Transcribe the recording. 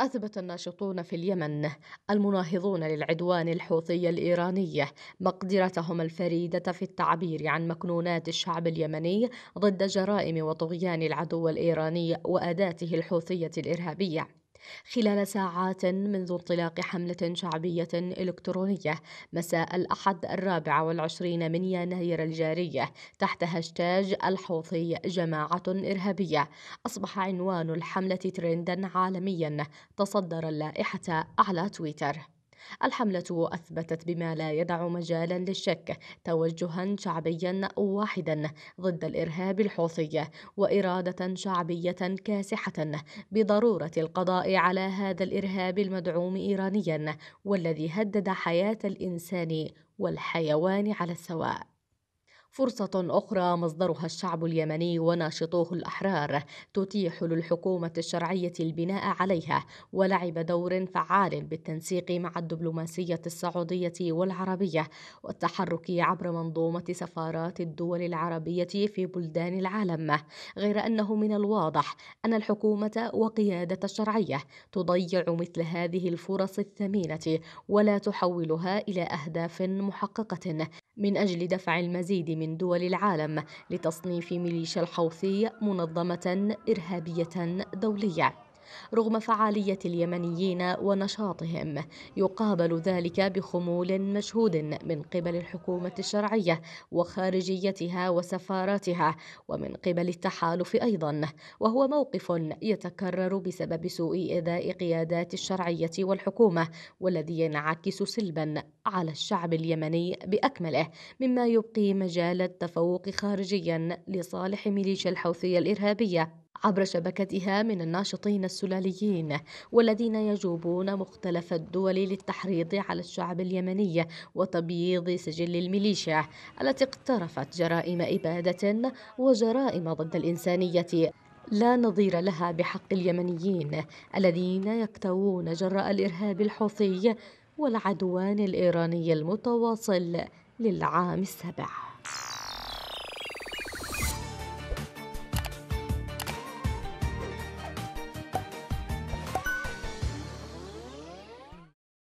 أثبت الناشطون في اليمن المناهضون للعدوان الحوثي الإيراني مقدرتهم الفريدة في التعبير عن مكنونات الشعب اليمني ضد جرائم وطغيان العدو الإيراني وأداته الحوثية الإرهابية خلال ساعات منذ انطلاق حملة شعبية إلكترونية مساء الأحد الرابع والعشرين من يناير الجارية تحت هاشتاج الحوثي جماعة إرهابية أصبح عنوان الحملة ترندا عالميا تصدر اللائحة على تويتر الحملة أثبتت بما لا يدع مجالا للشك توجها شعبيا واحدا ضد الإرهاب الحوثي وإرادة شعبية كاسحة بضرورة القضاء على هذا الإرهاب المدعوم إيرانيا والذي هدد حياة الإنسان والحيوان على السواء فرصة أخرى مصدرها الشعب اليمني وناشطوه الأحرار تتيح للحكومة الشرعية البناء عليها ولعب دور فعال بالتنسيق مع الدبلوماسية السعودية والعربية والتحرك عبر منظومة سفارات الدول العربية في بلدان العالم غير أنه من الواضح أن الحكومة وقيادة الشرعية تضيع مثل هذه الفرص الثمينة ولا تحولها إلى أهداف محققة من أجل دفع المزيد من دول العالم لتصنيف ميليشيا الحوثي منظمة إرهابية دولية رغم فعالية اليمنيين ونشاطهم يقابل ذلك بخمول مشهود من قبل الحكومة الشرعية وخارجيتها وسفاراتها ومن قبل التحالف أيضا وهو موقف يتكرر بسبب سوء إذاء قيادات الشرعية والحكومة والذي ينعكس سلبا على الشعب اليمني بأكمله مما يبقي مجال التفوق خارجيا لصالح ميليشيا الحوثية الإرهابية عبر شبكتها من الناشطين السلاليين والذين يجوبون مختلف الدول للتحريض على الشعب اليمني وتبييض سجل الميليشيا التي اقترفت جرائم إبادة وجرائم ضد الإنسانية لا نظير لها بحق اليمنيين الذين يكتوون جراء الإرهاب الحوثي والعدوان الإيراني المتواصل للعام السابع